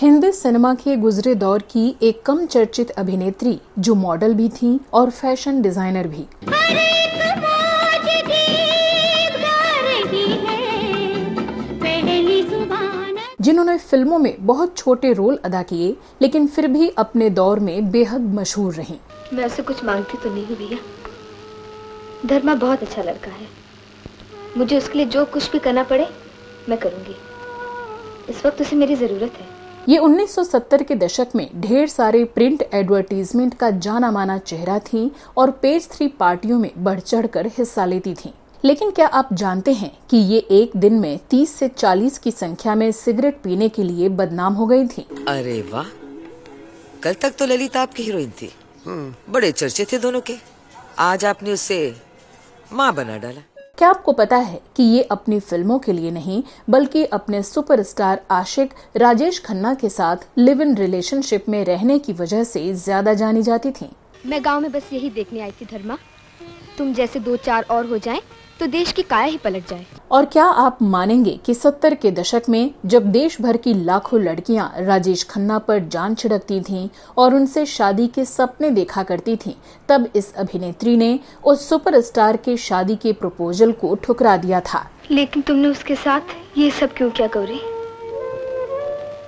Hindi cinema के गुजरे दौर की एक कम चर्चित अभिनेत्री जो मॉडल भी थी और फैशन डिजाइनर भी जिन्होंने फिल्मों में बहुत छोटे रोल अदा किए लेकिन फिर भी अपने दौर में बेहद मशहूर रही मैं उसे कुछ मांगती तो नहीं भैया धर्मा बहुत अच्छा लड़का है मुझे उसके लिए जो कुछ भी करना पड़े मैं करूंगी इस वक्त उसे मेरी जरूरत है ये 1970 के दशक में ढेर सारे प्रिंट एडवर्टीजमेंट का जाना माना चेहरा थी और पेज थ्री पार्टियों में बढ़ चढ़ कर हिस्सा लेती थी लेकिन क्या आप जानते हैं कि ये एक दिन में 30 से 40 की संख्या में सिगरेट पीने के लिए बदनाम हो गई थी अरे वाह कल तक तो ललिता आपकी हीरोइन थी हम्म। बड़े चर्चे थे दोनों के आज आपने उसे माँ बना डाला क्या आपको पता है कि ये अपनी फिल्मों के लिए नहीं बल्कि अपने सुपरस्टार आशिक राजेश खन्ना के साथ लिव इन रिलेशनशिप में रहने की वजह से ज्यादा जानी जाती थी मैं गाँव में बस यही देखने आई थी धर्मा तुम जैसे दो चार और हो जाए तो देश की काया ही पलट जाए और क्या आप मानेंगे कि सत्तर के दशक में जब देश भर की लाखों लड़कियां राजेश खन्ना पर जान छिड़कती थीं और उनसे शादी के सपने देखा करती थीं, तब इस अभिनेत्री ने उस सुपरस्टार के शादी के प्रपोजल को ठुकरा दिया था लेकिन तुमने उसके साथ ये सब क्यों क्या गौरी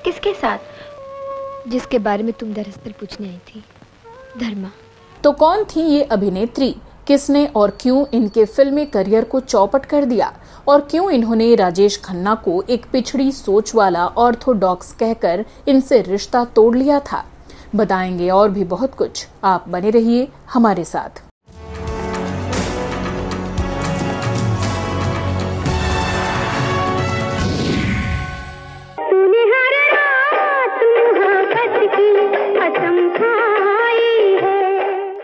किसके साथ जिसके बारे में तुम दरअसल पूछने आई थी धर्मा तो कौन थी ये अभिनेत्री किसने और क्यों इनके फिल्मी करियर को चौपट कर दिया और क्यों इन्होंने राजेश खन्ना को एक पिछड़ी सोच वाला ऑर्थोडॉक्स कहकर इनसे रिश्ता तोड़ लिया था बताएंगे और भी बहुत कुछ आप बने रहिए हमारे साथ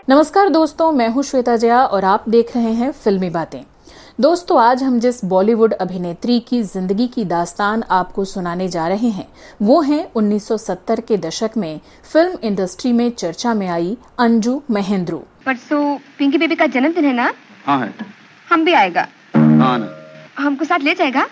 नमस्कार दोस्तों मैं हूं श्वेता जया और आप देख रहे हैं फिल्मी बातें दोस्तों आज हम जिस बॉलीवुड अभिनेत्री की जिंदगी की दास्तान आपको सुनाने जा रहे हैं वो हैं 1970 के दशक में फिल्म इंडस्ट्री में चर्चा में आई अंजू महेंद्रू परसों तो पिंकी बेबी का जन्मदिन है ना हाँ है हम भी आएगा हाँ ना हमको साथ ले जाएगा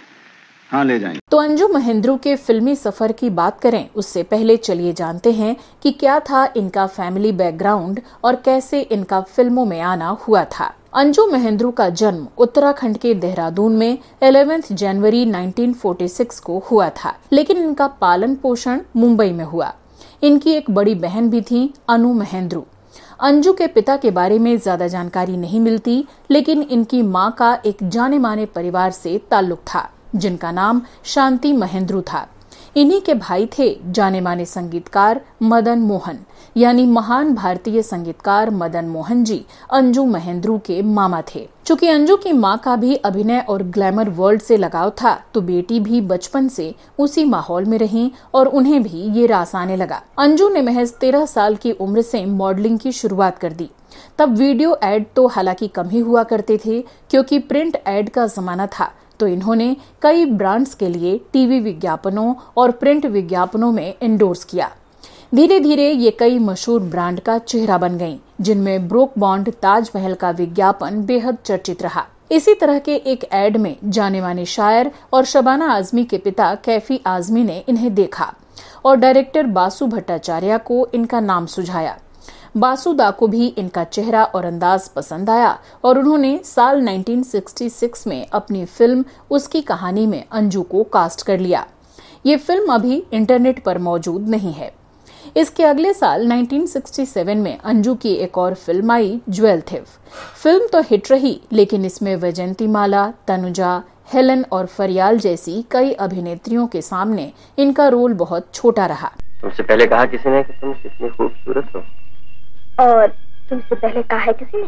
हाँ ले जाएंगे तो अंजू महेंद्रू के फिल्मी सफर की बात करें उससे पहले चलिए जानते हैं कि क्या था इनका फैमिली बैकग्राउंड और कैसे इनका फिल्मों में आना हुआ था अंजू महेंद्रू का जन्म उत्तराखंड के देहरादून में 11 जनवरी 1946 को हुआ था लेकिन इनका पालन पोषण मुंबई में हुआ इनकी एक बड़ी बहन भी थी अनु महेंद्रू अंजू के पिता के बारे में ज्यादा जानकारी नहीं मिलती लेकिन इनकी माँ का एक जाने माने परिवार से ताल्लुक था जिनका नाम शांति महेंद्रू था इन्हीं के भाई थे जाने माने संगीतकार मदन मोहन यानी महान भारतीय संगीतकार मदन मोहन जी अंजू महेंद्रू के मामा थे चूंकि अंजू की माँ का भी अभिनय और ग्लैमर वर्ल्ड से लगाव था तो बेटी भी बचपन से उसी माहौल में रही और उन्हें भी ये रास आने लगा अंजू ने महज तेरह साल की उम्र से मॉडलिंग की शुरुआत कर दी तब वीडियो एड तो हालांकि कम ही हुआ करते थे क्योंकि प्रिंट एड का जमाना था तो इन्होंने कई ब्रांड्स के लिए टीवी विज्ञापनों और प्रिंट विज्ञापनों में इंडोर्स किया धीरे धीरे ये कई मशहूर ब्रांड का चेहरा बन गईं, जिनमें ब्रोक बॉन्ड ताजमहल का विज्ञापन बेहद चर्चित रहा इसी तरह के एक एड में जाने माने शायर और शबाना आजमी के पिता कैफी आजमी ने इन्हें देखा और डायरेक्टर बासु भट्टाचार्य को इनका नाम सुझाया बासुदा को भी इनका चेहरा और अंदाज पसंद आया और उन्होंने साल 1966 में अपनी फिल्म उसकी कहानी में अंजू को कास्ट कर लिया ये फिल्म अभी इंटरनेट पर मौजूद नहीं है इसके अगले साल 1967 में अंजू की एक और फिल्म आई ज्वेल थिव फिल्म तो हिट रही लेकिन इसमें वैजयंती माला तनुजा हेलन और फरियाल जैसी कई अभिनेत्रियों के सामने इनका रोल बहुत छोटा रहा तुमसे पहले कहा किसी ने कि तुम कितनी खूबसूरत हो और तुमसे पहले कहा है किसी ने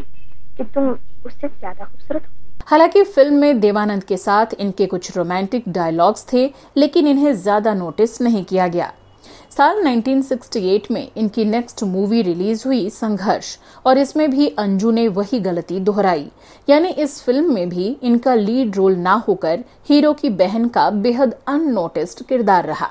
कि तुम उससे ज्यादा खूबसूरत हो हालांकि फिल्म में देवानंद के साथ इनके कुछ रोमांटिक डायलॉग्स थे लेकिन इन्हें ज्यादा नोटिस नहीं किया गया साल 1968 में इनकी नेक्स्ट मूवी रिलीज हुई संघर्ष और इसमें भी अंजू ने वही गलती दोहराई यानी इस फिल्म में भी इनका लीड रोल ना होकर हीरो की बहन का बेहद अननोटिस्ड किरदार रहा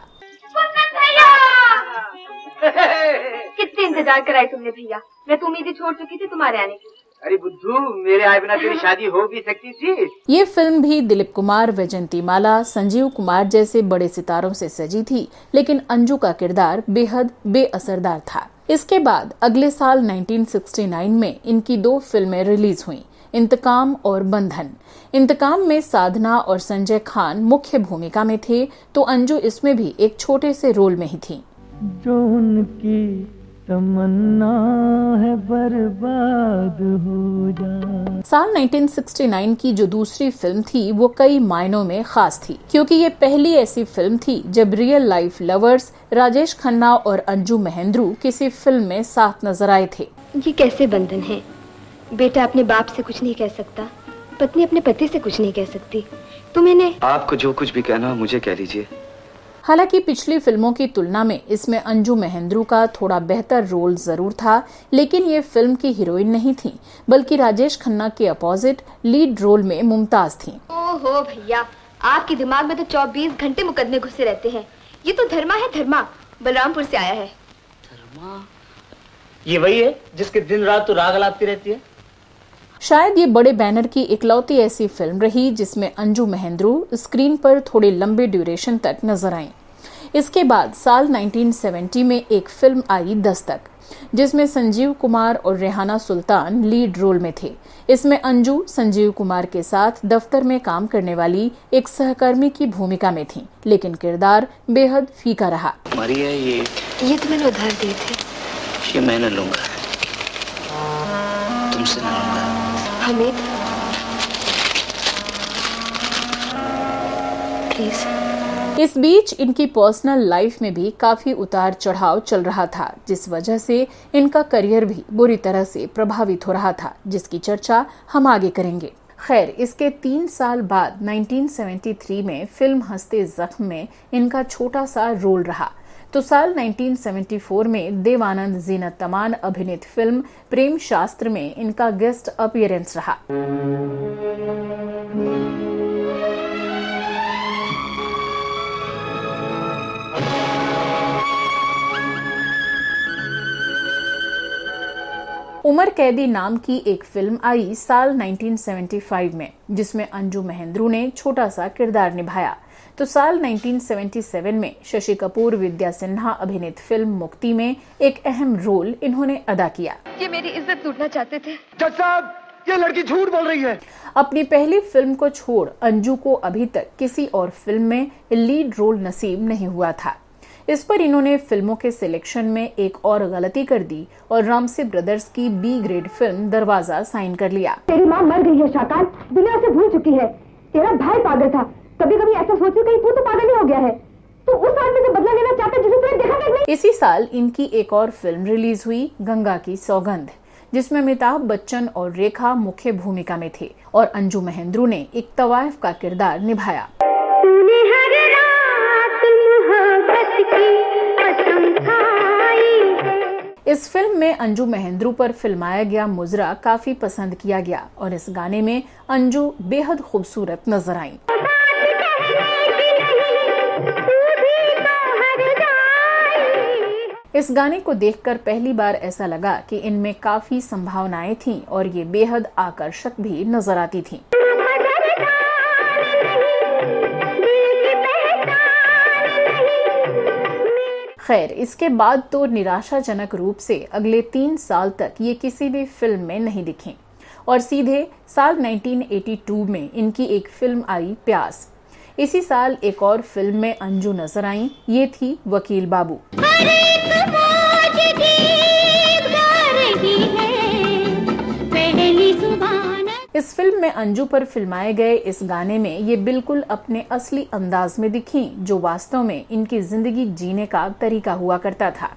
इंतजार कराई तुमने भैया मैं तो उम्मीदें छोड़ चुकी थी तुम्हारे आने की अरे बुद्धू मेरे आए बिना तेरी शादी हो भी सकती थी ये फिल्म भी दिलीप कुमार वैजंती माला संजीव कुमार जैसे बड़े सितारों से सजी थी लेकिन अंजू का किरदार बेहद बेअसरदार था इसके बाद अगले साल 1969 में इनकी दो फिल्में रिलीज हुई इंतकाम और बंधन इंतकाम में साधना और संजय खान मुख्य भूमिका में थे तो अंजू इसमें भी एक छोटे से रोल में ही थी जो उनकी तमन्ना है बर्बाद हो जा साल 1969 की जो दूसरी फिल्म थी वो कई मायनों में खास थी क्योंकि ये पहली ऐसी फिल्म थी जब real life lovers Rajesh Khanna और अंजू महेंद्रू किसी फिल्म में साथ नजर आए थे ये कैसे बंधन है बेटा अपने बाप से कुछ नहीं कह सकता पत्नी अपने पति से कुछ नहीं कह सकती तो मैंने आपको जो कुछ भी कहना हो मुझे कह लीजिए हालांकि पिछली फिल्मों की तुलना में इसमें अंजू महेंद्रू का थोड़ा बेहतर रोल जरूर था लेकिन ये फिल्म की हीरोइन नहीं थी बल्कि राजेश खन्ना के अपोजिट लीड रोल में मुमताज थी ओहो भैया आपके दिमाग में तो 24 घंटे मुकदमे घुसे रहते हैं ये तो धर्मा है धर्मा बलरामपुर से आया है धर्मा ये वही है जिसके दिन रात तो राग लाती रहती है शायद ये बड़े बैनर की इकलौती ऐसी फिल्म रही जिसमें अंजू महेंद्रू स्क्रीन पर थोड़े लंबे ड्यूरेशन तक नजर आई इसके बाद साल 1970 में एक फिल्म आई दस्तक जिसमें संजीव कुमार और रेहाना सुल्तान लीड रोल में थे इसमें अंजू संजीव कुमार के साथ दफ्तर में काम करने वाली एक सहकर्मी की भूमिका में थी लेकिन किरदार बेहद फीका रहा मरिया ये ये तो मैंने उधार दिए थे ये मैंने लूंगा तुमसे लूंगा हमीद इस बीच इनकी पर्सनल लाइफ में भी काफी उतार चढ़ाव चल रहा था जिस वजह से इनका करियर भी बुरी तरह से प्रभावित हो रहा था जिसकी चर्चा हम आगे करेंगे खैर इसके तीन साल बाद 1973 में फिल्म हंसते जख्म में इनका छोटा सा रोल रहा तो साल 1974 में देवानंद जीना तमान अभिनीत फिल्म प्रेम शास्त्र में इनका गेस्ट अपियरेंस रहा उमर कैदी नाम की एक फिल्म आई साल 1975 में जिसमें अंजू महेंद्रू ने छोटा सा किरदार निभाया तो साल 1977 में शशि कपूर विद्या सिन्हा अभिनीत फिल्म मुक्ति में एक अहम रोल इन्होंने अदा किया ये मेरी इज्जत टूटना चाहते थे ये लड़की झूठ बोल रही है अपनी पहली फिल्म को छोड़ अंजू को अभी तक किसी और फिल्म में लीड रोल नसीब नहीं हुआ था इस पर इन्होंने फिल्मों के सिलेक्शन में एक और गलती कर दी और रामसे ब्रदर्स की B grade film Darwaza sign कर लिया तेरी माँ मर गई है शाकाल दुनिया से भूल चुकी है तेरा भाई पागल था कभी कभी ऐसा सोचती कहीं तू तो पागल ही हो गया है तो उस आदमी से बदला लेना चाहता जिसे तुमने देखा नहीं इसी साल इनकी एक और फिल्म रिलीज हुई गंगा की सौगंध जिसमें अमिताभ बच्चन और रेखा मुख्य भूमिका में थे और अंजू महेंद्रू ने एक तवायफ का किरदार निभाया इस फिल्म में अंजू महेंद्रू पर फिल्माया गया मुजरा काफी पसंद किया गया और इस गाने में अंजू बेहद खूबसूरत नजर आई इस गाने को देखकर पहली बार ऐसा लगा कि इनमें काफी संभावनाएं थीं और ये बेहद आकर्षक भी नजर आती थीं। खैर इसके बाद तो निराशाजनक रूप से अगले तीन साल तक ये किसी भी फिल्म में नहीं दिखे और सीधे साल 1982 में इनकी एक फिल्म आई प्यास इसी साल एक और फिल्म में अंजू नजर आई ये थी वकील बाबू इस फिल्म में अंजू पर फिल्माए गए इस गाने में ये बिल्कुल अपने असली अंदाज में दिखी जो वास्तव में इनकी जिंदगी जीने का तरीका हुआ करता था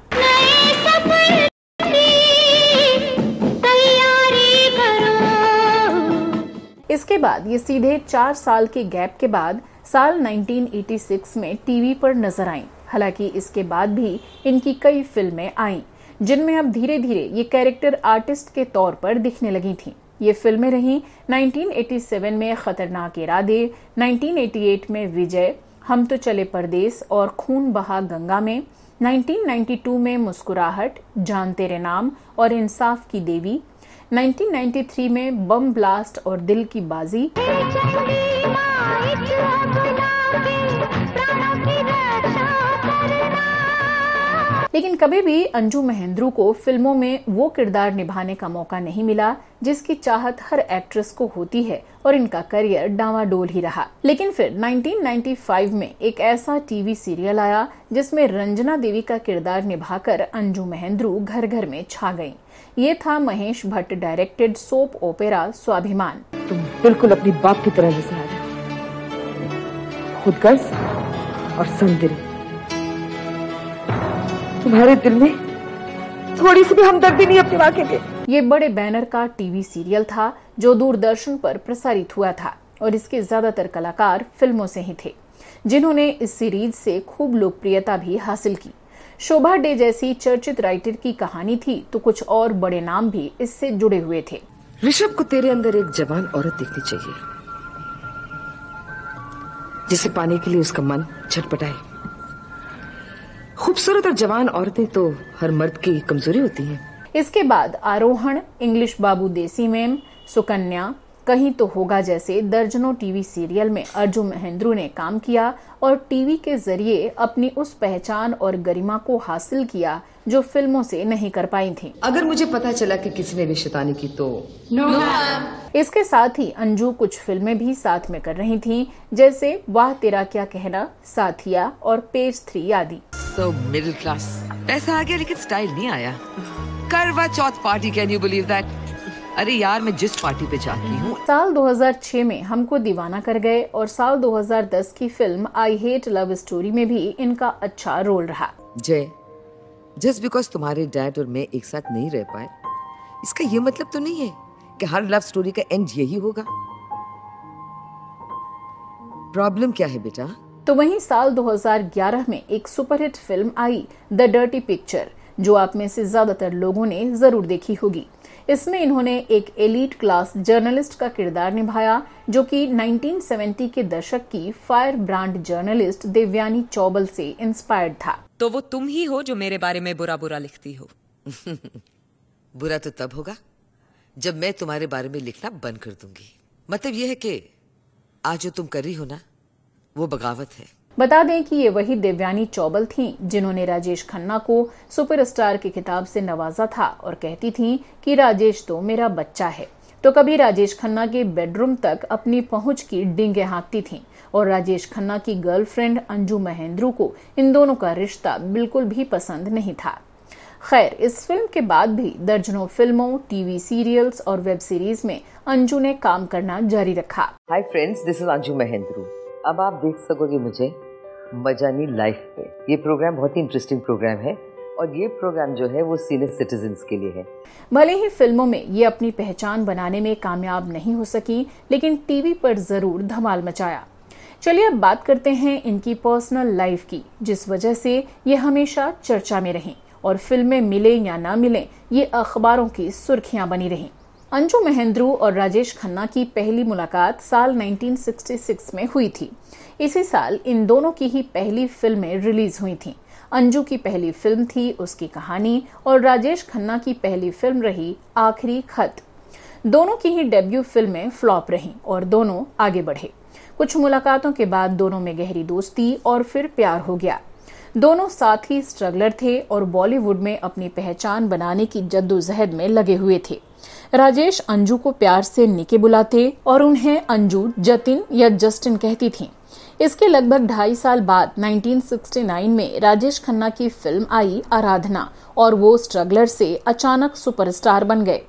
इसके बाद ये सीधे चार साल के गैप के बाद साल 1986 में टीवी पर नजर आईं। हालांकि इसके बाद भी इनकी कई फिल्में आईं, जिनमें अब धीरे धीरे ये कैरेक्टर आर्टिस्ट के तौर पर दिखने लगी थीं। ये फिल्में रहीं 1987 में खतरनाक इरादे 1988 में विजय हम तो चले परदेस और खून बहा गंगा में 1992 में मुस्कुराहट जान तेरे नाम और इंसाफ की देवी 1993 में बम ब्लास्ट और दिल की बाजी लेकिन कभी भी अंजू महेंद्रू को फिल्मों में वो किरदार निभाने का मौका नहीं मिला जिसकी चाहत हर एक्ट्रेस को होती है और इनका करियर डावाडोल ही रहा लेकिन फिर 1995 में एक ऐसा टीवी सीरियल आया जिसमें रंजना देवी का किरदार निभाकर अंजू महेंद्रू घर घर में छा गई ये था Mahesh Bhatt directed soap opera Swabhimaan तुम बिल्कुल अपनी बाप की तरह खुदगर्ज और संदिग्ध तुम्हारे दिल में थोड़ी सी भी हमदर्दी नहीं अपनी माँ के लिए ये बड़े बैनर का टीवी सीरियल था जो दूरदर्शन पर प्रसारित हुआ था और इसके ज्यादातर कलाकार फिल्मों से ही थे जिन्होंने इस सीरीज से खूब लोकप्रियता भी हासिल की शोभा डे जैसी चर्चित राइटर की कहानी थी तो कुछ और बड़े नाम भी इससे जुड़े हुए थे ऋषभ को तेरे अंदर एक जवान औरत दिखनी चाहिए जिसे पाने के लिए उसका मन छटपटाए खूबसूरत और जवान औरतें तो हर मर्द की कमजोरी होती है इसके बाद आरोहण इंग्लिश बाबू देसी मैम सुकन्या कहीं तो होगा जैसे दर्जनों टीवी सीरियल में अर्जुन महेंद्रू ने काम किया और टीवी के जरिए अपनी उस पहचान और गरिमा को हासिल किया जो फिल्मों से नहीं कर पाई थी अगर मुझे पता चला कि किसी ने भी शैतानी की तो no. इसके साथ ही अंजू कुछ फिल्में भी साथ में कर रही थी जैसे वाह तेरा क्या कहना साथिया और पेज थ्री आदि सो मिडिल क्लास पैसा आ गया लेकिन स्टाइल नहीं आया Karva Chauth party can you believe that अरे यार मैं जिस पार्टी पे जाती हूँ साल 2006 में हमको दीवाना कर गए और साल 2010 की film I hate love story में भी इनका अच्छा रोल रहा जय जस्ट बिकॉज तुम्हारे डैड और मैं एक साथ नहीं रह पाए इसका ये मतलब तो नहीं है कि हर लव स्टोरी का एंड यही होगा प्रॉब्लम क्या है बेटा तो वहीं साल 2011 में एक सुपरहिट फिल्म आई द डर्टी पिक्चर जो आप में से ज्यादातर लोगों ने जरूर देखी होगी इसमें इन्होंने एक एलिट क्लास जर्नलिस्ट का किरदार निभाया जो कि 1970 के दशक की fire brand journalist Devyani Chaubal से इंस्पायर्ड था तो वो तुम ही हो जो मेरे बारे में बुरा बुरा लिखती हो बुरा तो तब होगा जब मैं तुम्हारे बारे में लिखना बंद कर दूंगी मतलब यह है कि आज जो तुम कर रही हो ना वो बगावत है बता दें कि ये वही देवयानी चौबल थीं जिन्होंने राजेश खन्ना को सुपरस्टार की किताब से नवाजा था और कहती थीं कि राजेश तो मेरा बच्चा है तो कभी राजेश खन्ना के बेडरूम तक अपनी पहुंच की डिंगे हाँकती थीं और राजेश खन्ना की गर्लफ्रेंड अंजू महेंद्रू को इन दोनों का रिश्ता बिल्कुल भी पसंद नहीं था खैर इस फिल्म के बाद भी दर्जनों फिल्मों टीवी सीरियल्स और वेब सीरीज में अंजू ने काम करना जारी रखा hi friends this is Anju Mahendru अब आप देख सकोगे मुझे मजानी लाइफ पे ये प्रोग्राम बहुत ही इंटरेस्टिंग प्रोग्राम है और ये प्रोग्राम जो है वो सीनियर सिटीजन के लिए है भले ही फिल्मों में ये अपनी पहचान बनाने में कामयाब नहीं हो सकी लेकिन टीवी पर जरूर धमाल मचाया चलिए अब बात करते हैं इनकी पर्सनल लाइफ की जिस वजह से ये हमेशा चर्चा में रहें और फिल्में मिले या ना मिले ये अखबारों की सुर्खियां बनी रहें अंजू महेंद्रू और राजेश खन्ना की पहली मुलाकात साल 1966 में हुई थी इसी साल इन दोनों की ही पहली फिल्में रिलीज हुई थीं। अंजू की पहली फिल्म थी उसकी कहानी और राजेश खन्ना की पहली फिल्म रही आखिरी खत दोनों की ही डेब्यू फिल्में फ्लॉप रहीं और दोनों आगे बढ़े कुछ मुलाकातों के बाद दोनों में गहरी दोस्ती और फिर प्यार हो गया दोनों साथ ही स्ट्रगलर थे और बॉलीवुड में अपनी पहचान बनाने की जद्दोजहद में लगे हुए थे राजेश अंजू को प्यार से निके बुलाते और उन्हें अंजू जतिन या जस्टिन कहती थी इसके लगभग ढाई साल बाद 1969 में राजेश खन्ना की फिल्म आई आराधना और वो स्ट्रगलर से अचानक सुपरस्टार बन गए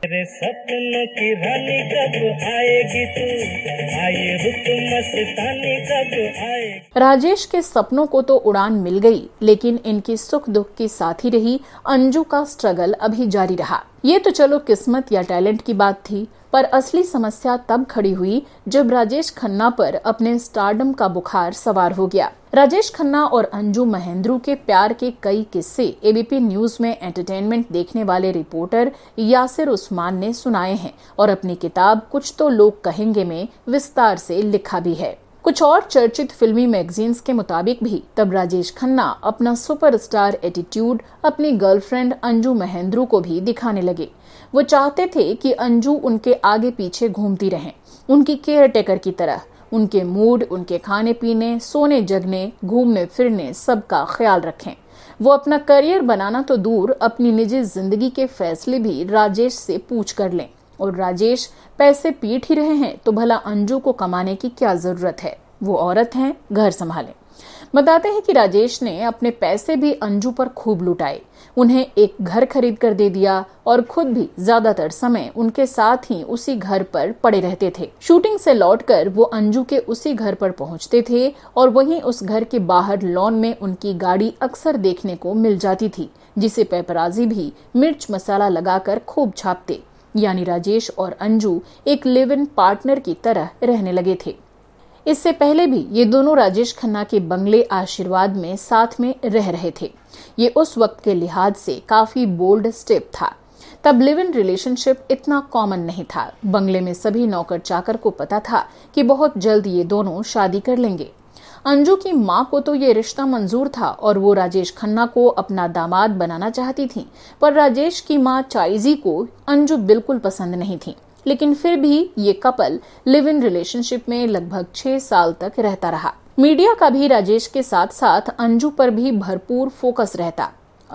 राजेश के सपनों को तो उड़ान मिल गई लेकिन इनकी सुख दुख की साथी रही अंजू का स्ट्रगल अभी जारी रहा ये तो चलो किस्मत या टैलेंट की बात थी पर असली समस्या तब खड़ी हुई जब राजेश खन्ना पर अपने स्टारडम का बुखार सवार हो गया राजेश खन्ना और अंजू महेंद्रू के प्यार के कई किस्से एबीपी न्यूज में एंटरटेनमेंट देखने वाले रिपोर्टर यासिर उस्मान ने सुनाए हैं और अपनी किताब कुछ तो लोग कहेंगे में विस्तार से लिखा भी है कुछ और चर्चित फिल्मी मैगजीन्स के मुताबिक भी तब राजेश खन्ना अपना सुपरस्टार एटीट्यूड अपनी गर्लफ्रेंड अंजू महेंद्रू को भी दिखाने लगे वो चाहते थे कि अंजू उनके आगे पीछे घूमती रहें उनकी केयर टेकर की तरह उनके मूड उनके खाने पीने सोने जगने घूमने फिरने सबका ख्याल रखें वो अपना करियर बनाना तो दूर अपनी निजी जिंदगी के फैसले भी राजेश से पूछ कर लें और राजेश पैसे पीट ही रहे हैं तो भला अंजू को कमाने की क्या जरूरत है वो औरत है घर संभाले बताते हैं कि राजेश ने अपने पैसे भी अंजू पर खूब लुटाए उन्हें एक घर खरीद कर दे दिया और खुद भी ज्यादातर समय उनके साथ ही उसी घर पर पड़े रहते थे शूटिंग से लौटकर वो अंजू के उसी घर पर पहुंचते थे और वहीं उस घर के बाहर लॉन में उनकी गाड़ी अक्सर देखने को मिल जाती थी जिसे पेपराजी भी मिर्च मसाला लगाकर खूब छापते यानी राजेश और अंजू एक लिव इन पार्टनर की तरह रहने लगे थे इससे पहले भी ये दोनों राजेश खन्ना के बंगले आशीर्वाद में साथ में रह रहे थे ये उस वक्त के लिहाज से काफी बोल्ड स्टेप था तब लिव इन रिलेशनशिप इतना कॉमन नहीं था बंगले में सभी नौकर चाकर को पता था कि बहुत जल्द ये दोनों शादी कर लेंगे अंजू की माँ को तो ये रिश्ता मंजूर था और वो राजेश खन्ना को अपना दामाद बनाना चाहती थी पर राजेश की माँ चाइजी को अंजू बिल्कुल पसंद नहीं थी लेकिन फिर भी ये कपल लिव इन रिलेशनशिप में लगभग छह साल तक रहता रहा मीडिया का भी राजेश के साथ साथ अंजू पर भी भरपूर फोकस रहता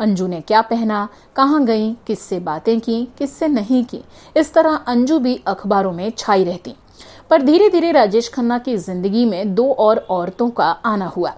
अंजू ने क्या पहना कहाँ गई किससे बातें की किससे नहीं की इस तरह अंजू भी अखबारों में छाई रहती पर धीरे धीरे राजेश खन्ना की जिंदगी में दो और औरतों का आना हुआ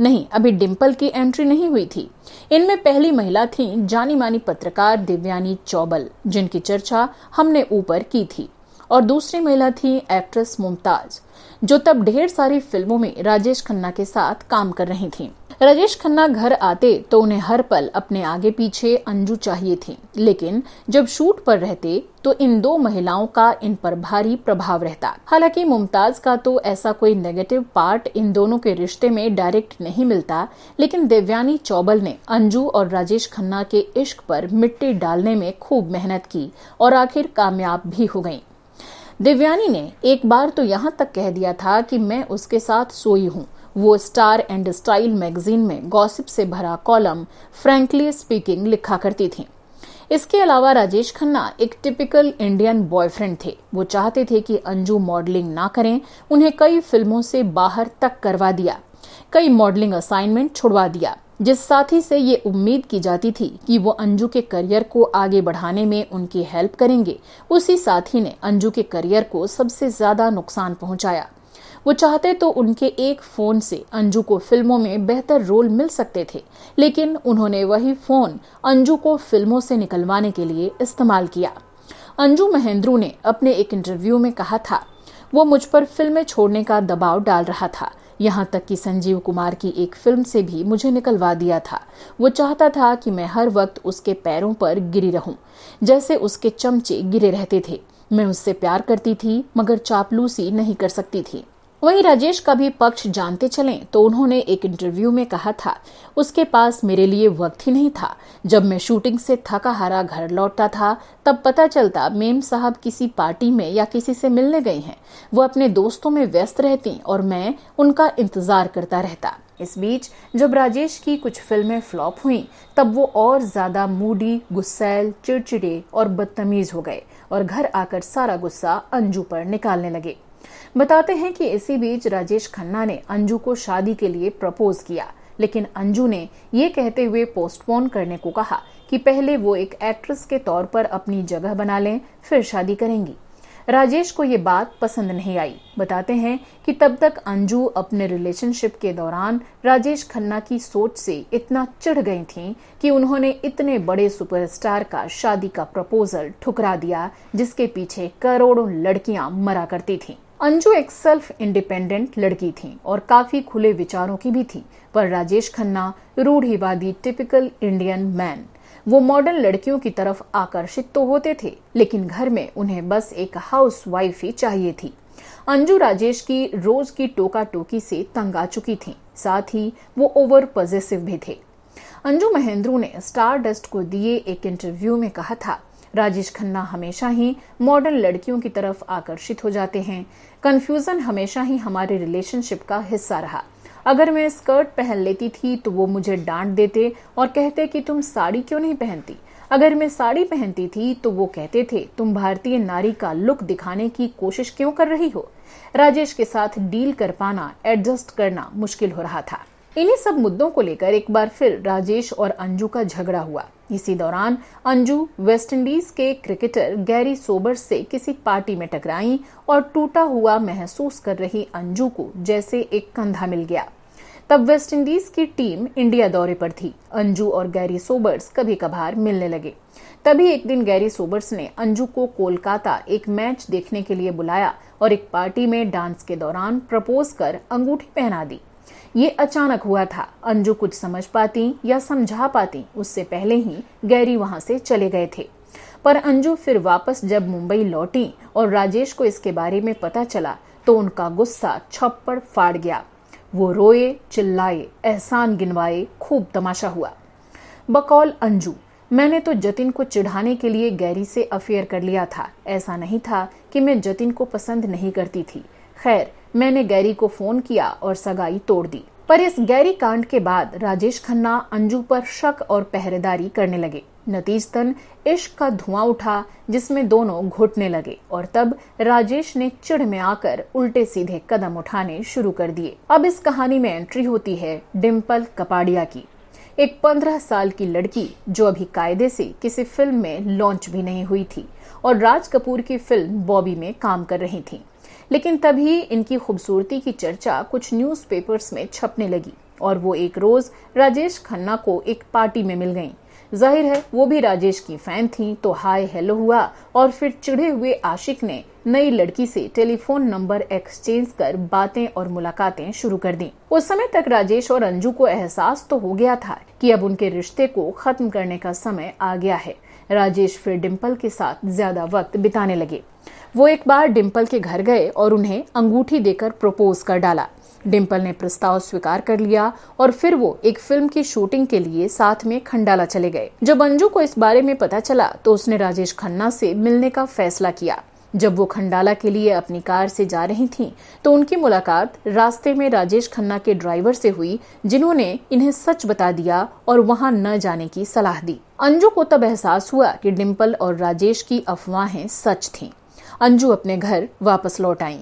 नहीं अभी डिम्पल की एंट्री नहीं हुई थी इनमें पहली महिला थी जानी मानी पत्रकार दिव्यानी चौबल जिनकी चर्चा हमने ऊपर की थी और दूसरी महिला थी एक्ट्रेस मुमताज जो तब ढेर सारी फिल्मों में राजेश खन्ना के साथ काम कर रही थीं। राजेश खन्ना घर आते तो उन्हें हर पल अपने आगे पीछे अंजू चाहिए थी लेकिन जब शूट पर रहते तो इन दो महिलाओं का इन पर भारी प्रभाव रहता हालांकि मुमताज का तो ऐसा कोई नेगेटिव पार्ट इन दोनों के रिश्ते में डायरेक्ट नहीं मिलता लेकिन देवयानी चौबल ने अंजू और राजेश खन्ना के इश्क पर मिट्टी डालने में खूब मेहनत की और आखिर कामयाब भी हो गई दिव्यानी ने एक बार तो यहाँ तक कह दिया था कि मैं उसके साथ सोई हूँ वो स्टार एंड स्टाइल मैगजीन में गॉसिप से भरा कॉलम फ्रैंकली स्पीकिंग लिखा करती थी इसके अलावा राजेश खन्ना एक टिपिकल इंडियन बॉयफ्रेंड थे वो चाहते थे कि अंजू मॉडलिंग ना करें उन्हें कई फिल्मों से बाहर तक करवा दिया कई मॉडलिंग असाइनमेंट छुड़वा दिया जिस साथी से ये उम्मीद की जाती थी कि वो अंजू के करियर को आगे बढ़ाने में उनकी हेल्प करेंगे उसी साथी ने अंजू के करियर को सबसे ज्यादा नुकसान पहुंचाया वो चाहते तो उनके एक फ़ोन से अंजू को फिल्मों में बेहतर रोल मिल सकते थे लेकिन उन्होंने वही फ़ोन अंजू को फिल्मों से निकलवाने के लिए इस्तेमाल किया अंजू महेंद्रू ने अपने एक इंटरव्यू में कहा था वो मुझ पर फिल्में छोड़ने का दबाव डाल रहा था यहाँ तक कि संजीव कुमार की एक फिल्म से भी मुझे निकलवा दिया था वो चाहता था कि मैं हर वक्त उसके पैरों पर गिरी रहूं जैसे उसके चमचे गिरे रहते थे मैं उससे प्यार करती थी मगर चापलूसी नहीं कर सकती थी वहीं राजेश का भी पक्ष जानते चलें तो उन्होंने एक इंटरव्यू में कहा था उसके पास मेरे लिए वक्त ही नहीं था जब मैं शूटिंग से थका हारा घर लौटता था तब पता चलता मेम साहब किसी पार्टी में या किसी से मिलने गई हैं वो अपने दोस्तों में व्यस्त रहती और मैं उनका इंतजार करता रहता इस बीच जब राजेश की कुछ फिल्में फ्लॉप हुई तब वो और ज्यादा मूडी गुस्सैल चिड़चिड़े और बदतमीज हो गए और घर आकर सारा गुस्सा अंजू पर निकालने लगे बताते हैं कि इसी बीच राजेश खन्ना ने अंजू को शादी के लिए प्रपोज किया लेकिन अंजू ने ये कहते हुए पोस्टपोन करने को कहा कि पहले वो एक एक्ट्रेस के तौर पर अपनी जगह बना लें फिर शादी करेंगी राजेश को ये बात पसंद नहीं आई बताते हैं कि तब तक अंजू अपने रिलेशनशिप के दौरान राजेश खन्ना की सोच से इतना चिढ़ गई थीं कि उन्होंने इतने बड़े सुपरस्टार का शादी का प्रपोजल ठुकरा दिया जिसके पीछे करोड़ों लड़कियां मरा करती थीं अंजू एक सेल्फ इंडिपेंडेंट लड़की थी और काफी खुले विचारों की भी थी पर राजेश खन्ना रूढ़ीवादी टिपिकल इंडियन मैन वो मॉडर्न लड़कियों की तरफ आकर्षित तो होते थे लेकिन घर में उन्हें बस एक हाउस वाइफ ही चाहिए थी अंजू राजेश की रोज की टोका टोकी से तंग आ चुकी थी साथ ही वो ओवर पॉजिटिव भी थे अंजू महेंद्रू ने स्टार डस्ट को दिए एक इंटरव्यू में कहा था राजेश खन्ना हमेशा ही मॉडर्न लड़कियों की तरफ आकर्षित हो जाते हैं कन्फ्यूजन हमेशा ही हमारे रिलेशनशिप का हिस्सा रहा अगर मैं स्कर्ट पहन लेती थी तो वो मुझे डांट देते और कहते कि तुम साड़ी क्यों नहीं पहनती अगर मैं साड़ी पहनती थी तो वो कहते थे तुम भारतीय नारी का लुक दिखाने की कोशिश क्यों कर रही हो राजेश के साथ डील कर पाना एडजस्ट करना मुश्किल हो रहा था इन्हीं सब मुद्दों को लेकर एक बार फिर राजेश और अंजू का झगड़ा हुआ इसी दौरान अंजू वेस्टइंडीज के क्रिकेटर गैरी सोबर से किसी पार्टी में टकराई और टूटा हुआ महसूस कर रही अंजू को जैसे एक कंधा मिल गया तब वेस्टइंडीज की टीम इंडिया दौरे पर थी अंजू और गैरी सोबर्स कभी कभार मिलने लगे तभी एक दिन गैरी सोबर्स ने अंजू को कोलकाता एक मैच देखने के लिए बुलाया और एक पार्टी में डांस के दौरान प्रपोज कर अंगूठी पहना दी ये अचानक हुआ था अंजू कुछ समझ पाती या समझा पाती उससे पहले ही गैरी वहां से चले गए थे पर अंजू फिर वापस जब मुंबई लौटी और राजेश को इसके बारे में पता चला तो उनका गुस्सा छप्पड़ फाड़ गया वो रोए चिल्लाए एहसान गिनवाए खूब तमाशा हुआ बकौल अंजू मैंने तो जतिन को चिढ़ाने के लिए गैरी से अफेयर कर लिया था ऐसा नहीं था कि मैं जतिन को पसंद नहीं करती थी खैर मैंने गैरी को फोन किया और सगाई तोड़ दी पर इस गैरी कांड के बाद राजेश खन्ना अंजू पर शक और पहरेदारी करने लगे नतीजतन इश्क का धुआं उठा जिसमें दोनों घुटने लगे और तब राजेश ने चिड़ में आकर उल्टे सीधे कदम उठाने शुरू कर दिए अब इस कहानी में एंट्री होती है डिम्पल कपाड़िया की एक पंद्रह साल की लड़की जो अभी कायदे से किसी फिल्म में लॉन्च भी नहीं हुई थी और राज कपूर की फिल्म बॉबी में काम कर रही थी लेकिन तभी इनकी खूबसूरती की चर्चा कुछ न्यूज़पेपर्स में छपने लगी और वो एक रोज राजेश खन्ना को एक पार्टी में मिल गईं। जाहिर है वो भी राजेश की फैन थी तो हाय हेलो हुआ और फिर चिढ़े हुए आशिक ने नई लड़की से टेलीफोन नंबर एक्सचेंज कर बातें और मुलाकातें शुरू कर दी उस समय तक राजेश और अंजू को एहसास तो हो गया था कि अब उनके रिश्ते को खत्म करने का समय आ गया है राजेश फिर डिम्पल के साथ ज्यादा वक्त बिताने लगे वो एक बार डिम्पल के घर गए और उन्हें अंगूठी देकर प्रपोज कर डाला डिम्पल ने प्रस्ताव स्वीकार कर लिया और फिर वो एक फिल्म की शूटिंग के लिए साथ में खंडाला चले गए जब अंजू को इस बारे में पता चला तो उसने राजेश खन्ना से मिलने का फैसला किया जब वो खंडाला के लिए अपनी कार से जा रही थीं, तो उनकी मुलाकात रास्ते में राजेश खन्ना के ड्राइवर से हुई जिन्होंने इन्हें सच बता दिया और वहां न जाने की सलाह दी अंजू को तब एहसास हुआ कि डिम्पल और राजेश की अफवाहें सच थीं अंजू अपने घर वापस लौट आई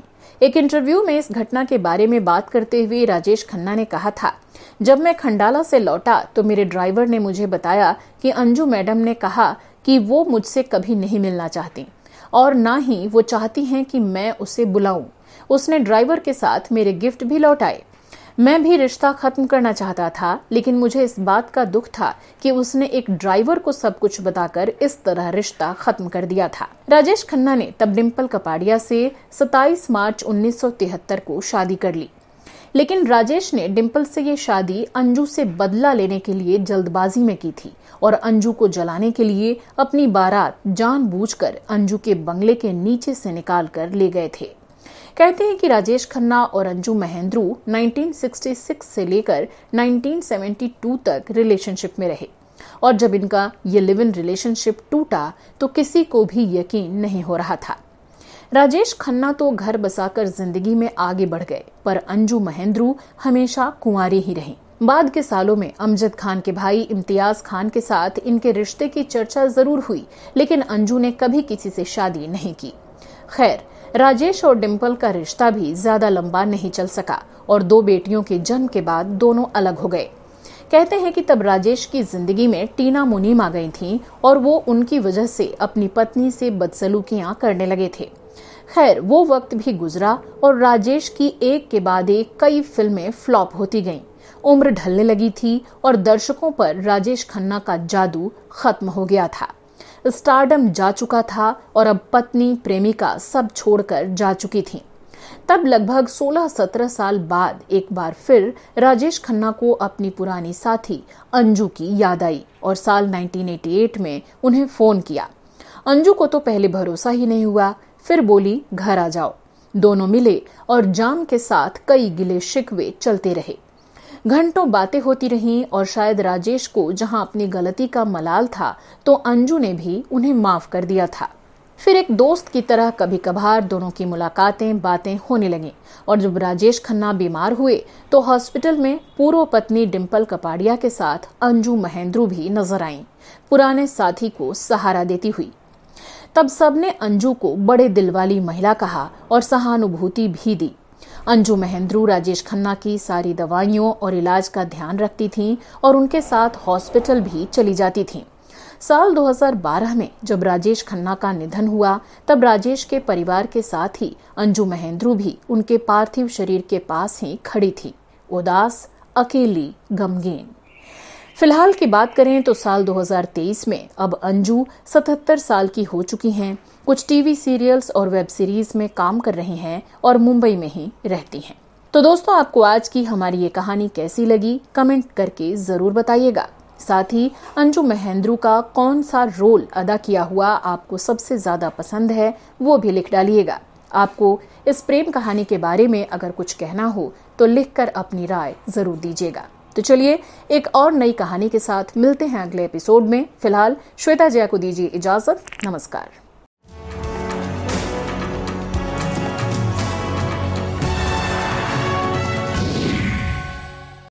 एक इंटरव्यू में इस घटना के बारे में बात करते हुए राजेश खन्ना ने कहा था जब मैं खंडाला से लौटा तो मेरे ड्राइवर ने मुझे बताया कि अंजू मैडम ने कहा कि वो मुझसे कभी नहीं मिलना चाहती और ना ही वो चाहती हैं कि मैं उसे बुलाऊं उसने ड्राइवर के साथ मेरे गिफ्ट भी लौटाए मैं भी रिश्ता खत्म करना चाहता था लेकिन मुझे इस बात का दुख था कि उसने एक ड्राइवर को सब कुछ बताकर इस तरह रिश्ता खत्म कर दिया था राजेश खन्ना ने तब डिम्पल कपाड़िया से 27 मार्च 1973 को शादी कर ली लेकिन राजेश ने डिम्पल से ये शादी अंजू से बदला लेने के लिए जल्दबाजी में की थी और अंजू को जलाने के लिए अपनी बारात जानबूझकर अंजू के बंगले के नीचे से निकाल कर ले गए थे कहते हैं कि राजेश खन्ना और अंजू महेंद्रू 1966 से लेकर 1972 तक रिलेशनशिप में रहे और जब इनका ये लिव इन रिलेशनशिप टूटा तो किसी को भी यकीन नहीं हो रहा था राजेश खन्ना तो घर बसाकर जिंदगी में आगे बढ़ गए पर अंजू महेंद्रू हमेशा कुंवारी ही रहीं बाद के सालों में अमजद खान के भाई इम्तियाज खान के साथ इनके रिश्ते की चर्चा जरूर हुई लेकिन अंजू ने कभी किसी से शादी नहीं की खैर राजेश और डिम्पल का रिश्ता भी ज्यादा लंबा नहीं चल सका और दो बेटियों के जन्म के बाद दोनों अलग हो गए कहते हैं कि तब राजेश की जिंदगी में टीना मुनीम आ गई थीं और वो उनकी वजह से अपनी पत्नी से बदसलूकियां करने लगे थे खैर वो वक्त भी गुजरा और राजेश की एक के बाद एक कई फिल्में फ्लॉप होती गईं उम्र ढलने लगी थी और दर्शकों पर राजेश खन्ना का जादू खत्म हो गया था स्टारडम जा चुका था और अब पत्नी प्रेमिका सब छोड़कर जा चुकी थी तब लगभग 16-17 साल बाद एक बार फिर राजेश खन्ना को अपनी पुरानी साथी अंजू की याद आई और साल 1988 में उन्हें फोन किया अंजू को तो पहले भरोसा ही नहीं हुआ फिर बोली घर आ जाओ दोनों मिले और जाम के साथ कई गिले शिकवे चलते रहे घंटों बातें होती रहीं और शायद राजेश को जहां अपनी गलती का मलाल था तो अंजू ने भी उन्हें माफ कर दिया था फिर एक दोस्त की तरह कभी कभार दोनों की मुलाकातें बातें होने लगी और जब राजेश खन्ना बीमार हुए तो हॉस्पिटल में पूर्व पत्नी डिम्पल कपाड़िया के साथ अंजू महेंद्रू भी नजर आई पुराने साथी को सहारा देती हुई तब सबने अंजू को बड़े दिल वाली महिला कहा और सहानुभूति भी दी अंजू महेंद्रू राजेश खन्ना की सारी दवाइयों और इलाज का ध्यान रखती थीं और उनके साथ हॉस्पिटल भी चली जाती थीं साल 2012 में जब राजेश खन्ना का निधन हुआ तब राजेश के परिवार के साथ ही अंजू महेंद्रू भी उनके पार्थिव शरीर के पास ही खड़ी थी उदास अकेली गमगीन फिलहाल की बात करें तो साल 2023 में अब अंजू 77 साल की हो चुकी हैं कुछ टीवी सीरियल्स और वेब सीरीज में काम कर रही हैं और मुंबई में ही रहती हैं तो दोस्तों आपको आज की हमारी ये कहानी कैसी लगी कमेंट करके जरूर बताइएगा साथ ही अंजू महेंद्रू का कौन सा रोल अदा किया हुआ आपको सबसे ज्यादा पसंद है वो भी लिख डालिएगा आपको इस प्रेम कहानी के बारे में अगर कुछ कहना हो तो लिखकर अपनी राय जरूर दीजिएगा तो चलिए एक और नई कहानी के साथ मिलते हैं अगले एपिसोड में फिलहाल श्वेता जया को दीजिए इजाजत नमस्कार